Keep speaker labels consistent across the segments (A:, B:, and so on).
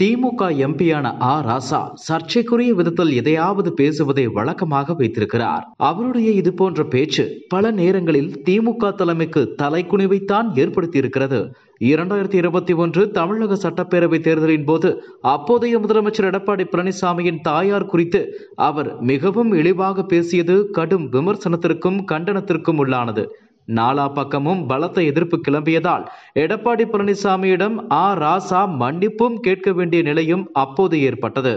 A: திமுக எம்பியான ஆ ராசா சர்ச்சைக்குரிய விதத்தில் எதையாவது பேசுவதை வழக்கமாக வைத்திருக்கிறார் அவருடைய இது போன்ற பேச்சு பல நேரங்களில் திமுக தலைமைக்கு தலைக்குனிவைத்தான் ஏற்படுத்தியிருக்கிறது இரண்டாயிரத்தி இருபத்தி ஒன்று தமிழக சட்டப்பேரவை தேர்தலின் போது அப்போதைய முதலமைச்சர் எடப்பாடி பழனிசாமியின் தாயார் குறித்து அவர் மிகவும் இழிவாக பேசியது கடும் விமர்சனத்திற்கும் கண்டனத்திற்கும் உள்ளானது நாலா பக்கமும் பலத்த எதிர்ப்பு கிளம்பியதால் எடப்பாடி பழனிசாமியிடம் ஆ ராசா மன்னிப்பும் கேட்க வேண்டிய நிலையும் அப்போது ஏற்பட்டது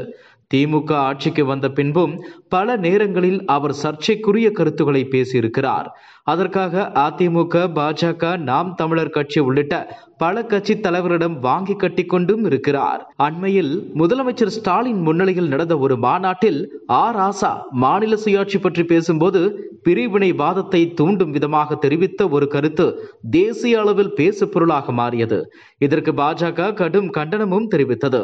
A: திமுக ஆட்சிக்கு வந்த பின்பும் பல நேரங்களில் அவர் சர்ச்சைக்குரிய கருத்துக்களை பேசியிருக்கிறார் அதற்காக அதிமுக பாஜக நாம் தமிழர் கட்சி உள்ளிட்ட பல கட்சி தலைவரிடம் வாங்கி கொண்டும் இருக்கிறார் அண்மையில் முதலமைச்சர் ஸ்டாலின் முன்னிலையில் நடந்த ஒரு மாநாட்டில் ஆர் ஆசா மாநில சுயாட்சி பற்றி பேசும்போது பிரிவினைவாதத்தை தூண்டும் விதமாக தெரிவித்த ஒரு கருத்து தேசிய அளவில் பேசு பொருளாக மாறியது இதற்கு பாஜக கடும் கண்டனமும் தெரிவித்தது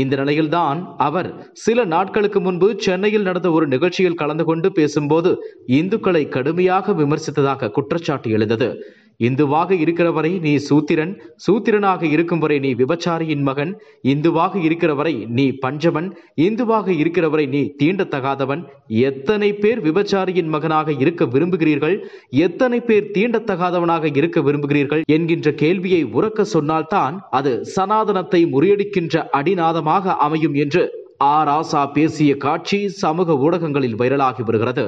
A: இந்த நிலையில்தான் அவர் சில நாட்களுக்கு முன்பு சென்னையில் நடந்த ஒரு நிகழ்ச்சியில் கலந்து கொண்டு பேசும்போது இந்துக்களை கடுமையாக விமர்சித்தது விடுத்ததாக குற்றச்சாட்டு எழுந்தது இந்துவாக இருக்கிறவரை நீ சூத்திரன் சூத்திரனாக இருக்கும் வரை நீ விபச்சாரியின் மகன் இந்துவாக இருக்கிறவரை நீ பஞ்சவன் இந்துவாக இருக்கிறவரை நீ தீண்டத்தகாதவன் எத்தனை பேர் விபச்சாரியின் மகனாக இருக்க விரும்புகிறீர்கள் எத்தனை பேர் தீண்டத்தகாதவனாக இருக்க விரும்புகிறீர்கள் என்கின்ற கேள்வியை உறக்க சொன்னால்தான் அது சனாதனத்தை முறியடிக்கின்ற அடிநாதமாக அமையும் என்று ஆ ராசா பேசிய காட்சி சமூக ஊடகங்களில் வைரலாகி வருகிறது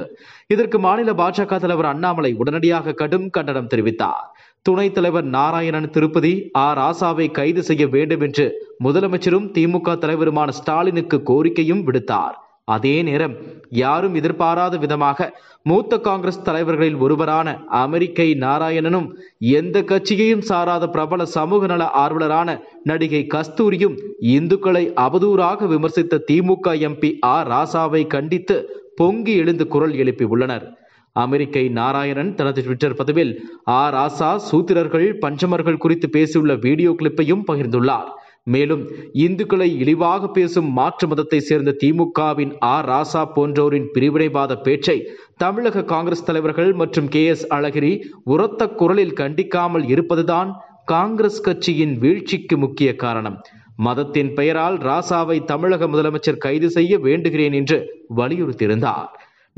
A: இதற்கு மாநில பாஜக தலைவர் அண்ணாமலை உடனடியாக கடும் கண்டனம் தெரிவித்தார் துணைத் தலைவர் நாராயணன் திருப்பதி ஆ ராசாவை கைது செய்ய வேண்டும் என்று முதலமைச்சரும் திமுக தலைவருமான ஸ்டாலினுக்கு கோரிக்கையும் விடுத்தார் அதே நேரம் யாரும் எதிர்பாராத விதமாக மூத்த காங்கிரஸ் தலைவர்களில் ஒருவரான அமெரிக்கை நாராயணனும் எந்த கட்சியையும் சாராத பிரபல சமூக நல ஆர்வலரான நடிகை கஸ்தூரியும் இந்துக்களை அவதூறாக விமர்சித்த திமுக எம்பி ஆர் ராசாவை கண்டித்து பொங்கி எழுந்து குரல் எழுப்பியுள்ளனர் அமெரிக்கை நாராயணன் தனது ட்விட்டர் பதிவில் ஆர் ராசா சூத்திரர்கள் பஞ்சமர்கள் குறித்து பேசியுள்ள வீடியோ கிளிப்பையும் பகிர்ந்துள்ளார் மேலும் இந்துக்களை இழிவாக பேசும் மாற்று மதத்தை சேர்ந்த திமுகவின் ஆர் ராசா போன்றோரின் பிரிவினைவாத பேச்சை தமிழக காங்கிரஸ் தலைவர்கள் மற்றும் கே எஸ் அழகிரி உரத்த குரலில் கண்டிக்காமல் இருப்பதுதான் காங்கிரஸ் கட்சியின் வீழ்ச்சிக்கு முக்கிய காரணம் மதத்தின் பெயரால் ராசாவை தமிழக முதலமைச்சர் கைது செய்ய வேண்டுகிறேன் என்று வலியுறுத்தியிருந்தார்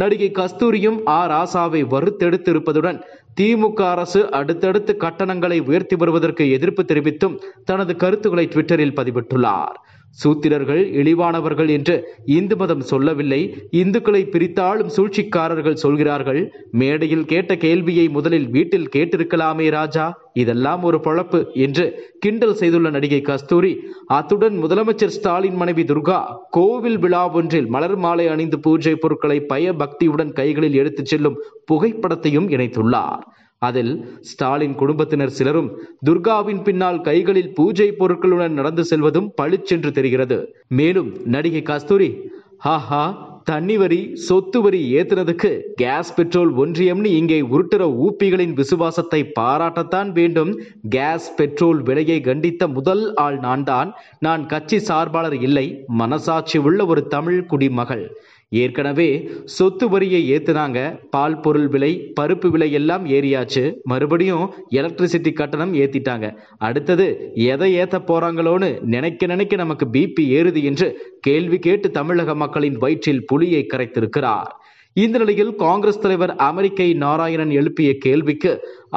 A: நடிகை கஸ்தூரியும் ஆ ராசாவை வறுத்தெடுத்திருப்பதுடன் திமுக அரசு அடுத்தடுத்து கட்டணங்களை உயர்த்தி வருவதற்கு எதிர்ப்பு தெரிவித்தும் தனது கருத்துக்களை ட்விட்டரில் பதிவிட்டுள்ளார் சூத்திரர்கள் இழிவானவர்கள் என்று இந்து மதம் சொல்லவில்லை இந்துக்களை பிரித்தாலும் சூழ்ச்சிக்காரர்கள் சொல்கிறார்கள் மேடையில் கேட்ட கேள்வியை முதலில் வீட்டில் கேட்டிருக்கலாமே ராஜா இதெல்லாம் ஒரு பொழப்பு என்று கிண்டல் செய்துள்ள நடிகை கஸ்தூரி அத்துடன் முதலமைச்சர் ஸ்டாலின் மனைவி துர்கா கோவில் விழா ஒன்றில் மலர் மாலை அணிந்து பூஜை பொருட்களை பய பக்தியுடன் கைகளில் எடுத்துச் செல்லும் புகைப்படத்தையும் இணைத்துள்ளார் அதில் ஸ்டாலின் குடும்பத்தினர் சிலரும் துர்காவின் பின்னால் கைகளில் பூஜை பொருட்களுடன் நடந்து செல்வதும் பளிச்சென்று தெரிகிறது மேலும் நடிகை கஸ்தூரி ஹாஹா தண்ணி வரி சொத்து வரி ஏத்துனதுக்கு கேஸ் பெட்ரோல் ஒன்றியம்னு இங்கே உருட்டுற ஊப்பிகளின் விசுவாசத்தை பாராட்டத்தான் வேண்டும் கேஸ் பெட்ரோல் விலையை கண்டித்த முதல் ஆள் நான் தான் நான் கட்சி சார்பாளர் இல்லை மனசாட்சி உள்ள ஒரு தமிழ் குடிமகள் ஏற்கனவே சொத்து வரியை ஏற்றுனாங்க பால் பொருள் விலை பருப்பு விலை எல்லாம் ஏறியாச்சு மறுபடியும் எலக்ட்ரிசிட்டி கட்டணம் ஏற்றிட்டாங்க அடுத்தது எதை ஏற்ற போகிறாங்களோன்னு நினைக்க நினைக்க நமக்கு பிபி ஏறுது என்று கேள்வி கேட்டு தமிழக மக்களின் வயிற்றில் புலியை கரைத்திருக்கிறார் இந்த நிலையில் காங்கிரஸ் தலைவர் அமெரிக்கை நாராயணன் எழுப்பிய கேள்விக்கு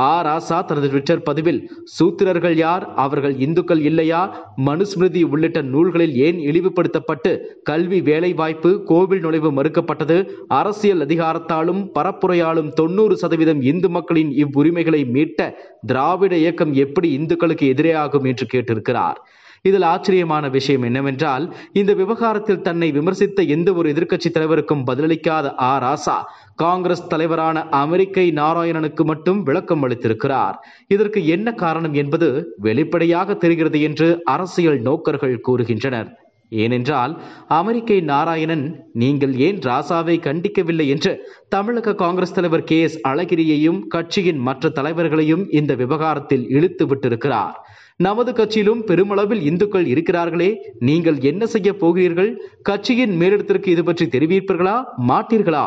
A: ஆ ராசா தனது ட்விட்டர் பதிவில் சூத்திரர்கள் யார் அவர்கள் இந்துக்கள் இல்லையா மனுஸ்மிருதி உள்ளிட்ட நூல்களில் ஏன் இழிவுபடுத்தப்பட்டு கல்வி வேலைவாய்ப்பு கோவில் நுழைவு மறுக்கப்பட்டது அரசியல் அதிகாரத்தாலும் பரப்புரையாலும் தொண்ணூறு சதவீதம் இந்து மக்களின் இவ்வுரிமைகளை மீட்ட திராவிட இயக்கம் எப்படி இந்துக்களுக்கு எதிரே ஆகும் என்று கேட்டிருக்கிறார் இதில் ஆச்சரியமான விஷயம் என்னவென்றால் இந்த விவகாரத்தில் தன்னை விமர்சித்த எந்த ஒரு எதிர்க்கட்சி தலைவருக்கும் பதிலளிக்காத ஆ ராசா காங்கிரஸ் தலைவரான அமெரிக்கை நாராயணனுக்கு மட்டும் விளக்கம் அளித்திருக்கிறார் இதற்கு என்ன காரணம் என்பது வெளிப்படையாக தெரிகிறது என்று அரசியல் நோக்கர்கள் கூறுகின்றனர் ஏனென்றால் அமெரிக்கை நாராயணன் நீங்கள் ஏன் ராசாவை கண்டிக்கவில்லை என்று தமிழக காங்கிரஸ் தலைவர் கே எஸ் அழகிரியையும் கட்சியின் மற்ற தலைவர்களையும் இந்த விவகாரத்தில் இழுத்து விட்டிருக்கிறார் நமது கட்சியிலும் பெருமளவில் இந்துக்கள் இருக்கிறார்களே நீங்கள் என்ன செய்ய போகிறீர்கள் கட்சியின் மேலிடத்திற்கு இது பற்றி தெரிவிப்பீர்களா மாட்டீர்களா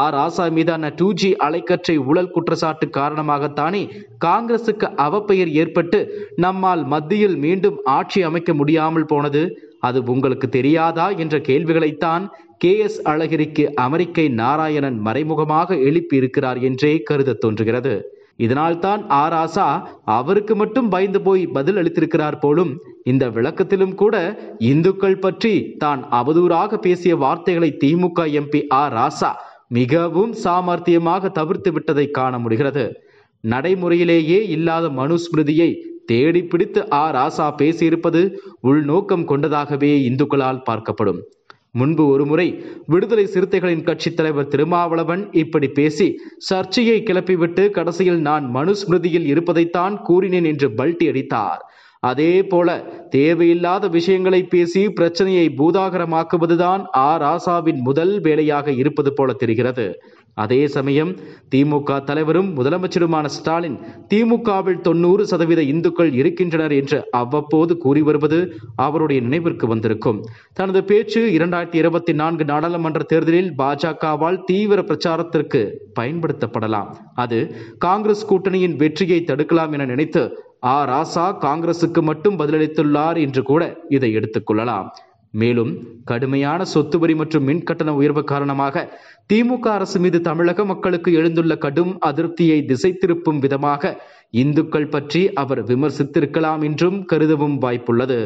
A: ஆர் ஆசா மீதான டூ ஜி அலைக்கற்றை ஊழல் குற்றச்சாட்டு காரணமாகத்தானே காங்கிரசுக்கு அவப்பெயர் ஏற்பட்டு நம்மால் மத்தியில் மீண்டும் ஆட்சி அமைக்க முடியாமல் போனது அது உங்களுக்கு தெரியாதா என்ற கேள்விகளைத்தான் கே எஸ் அழகிரிக்கு அமெரிக்கை நாராயணன் மறைமுகமாக எழுப்பியிருக்கிறார் என்றே கருத தோன்றுகிறது இதனால்தான் ஆராசா அவருக்கு மட்டும் பயந்து போய் பதில் அளித்திருக்கிறார் போலும் இந்த விளக்கத்திலும் கூட இந்துக்கள் பற்றி தான் அவதூறாக பேசிய வார்த்தைகளை திமுக எம்பி ஆர் ராசா மிகவும் சாமர்த்தியமாக தவிர்த்து விட்டதை காண முடிகிறது நடைமுறையிலேயே இல்லாத மனுஸ்மிருதியை தேடி பிடித்து ஆ ராசா பேசியிருப்பது உள்நோக்கம் கொண்டதாகவே இந்துக்களால் பார்க்கப்படும் முன்பு ஒருமுறை விடுதலை சிறுத்தைகளின் கட்சித் தலைவர் திருமாவளவன் இப்படி பேசி சர்ச்சையை கிளப்பிவிட்டு கடைசியில் நான் மனுஸ்மிருதியில் இருப்பதைத்தான் கூறினேன் என்று பல்டி அடித்தார் அதே போல தேவையில்லாத விஷயங்களை பேசி பிரச்சனையை பூதாகரமாக்குவதுதான் ஆ ராசாவின் முதல் வேலையாக இருப்பது போல தெரிகிறது அதே சமயம் திமுக தலைவரும் முதலமைச்சருமான ஸ்டாலின் திமுகவில் தொண்ணூறு சதவீத இந்துக்கள் இருக்கின்றனர் என்று அவ்வப்போது கூறி வருவது அவருடைய நினைவிற்கு வந்திருக்கும் தனது பேச்சு இரண்டாயிரத்தி இருபத்தி நான்கு நாடாளுமன்ற தேர்தலில் பாஜகவால் தீவிர பிரச்சாரத்திற்கு பயன்படுத்தப்படலாம் அது காங்கிரஸ் கூட்டணியின் வெற்றியை தடுக்கலாம் என நினைத்து ஆ ராசா காங்கிரசுக்கு மட்டும் பதிலளித்துள்ளார் என்று கூட இதை எடுத்துக்கொள்ளலாம் மேலும் கடுமையான சொத்து வரி மற்றும் மின் கட்டண உயர்வு காரணமாக திமுக அரசு மீது தமிழக மக்களுக்கு எழுந்துள்ள கடும் அதிருப்தியை திசை திருப்பும் விதமாக இந்துக்கள் பற்றி அவர் விமர்சித்திருக்கலாம் என்றும் கருதவும் வாய்ப்புள்ளது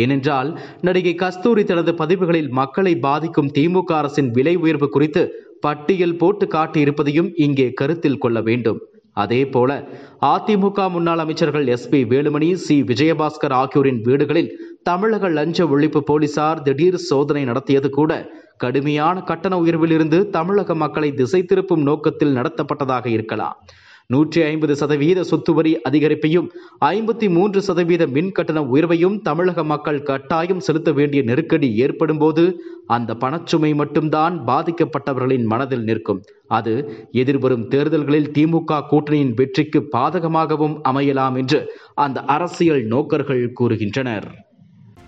A: ஏனென்றால் நடிகை கஸ்தூரி தனது பதிவுகளில் மக்களை பாதிக்கும் திமுக அரசின் விலை உயர்வு குறித்து பட்டியல் போட்டு காட்டியிருப்பதையும் இங்கே கருத்தில் கொள்ள வேண்டும் அதே போல அதிமுக முன்னாள் அமைச்சர்கள் S P Velumani C Vijayabaskar ஆகியோரின் வீடுகளில் தமிழக லஞ்ச ஒழிப்பு போலீசார் திடீர் சோதனை நடத்தியது கூட கடுமையான கட்டண உயர்விலிருந்து தமிழக மக்களை திசை திருப்பும் நோக்கத்தில் நடத்தப்பட்டதாக இருக்கலாம் நூற்றி ஐம்பது சதவீத சொத்து வரி அதிகரிப்பையும் ஐம்பத்தி மூன்று சதவீத மின் கட்டண உயர்வையும் தமிழக மக்கள் கட்டாயம் செலுத்த வேண்டிய நெருக்கடி ஏற்படும் போது அந்த பணச்சுமை மட்டும்தான் பாதிக்கப்பட்டவர்களின் மனதில் நிற்கும் அது எதிர்வரும் தேர்தல்களில் திமுக கூட்டணியின் வெற்றிக்கு பாதகமாகவும் அமையலாம் என்று அந்த அரசியல் நோக்கர்கள் கூறுகின்றனர்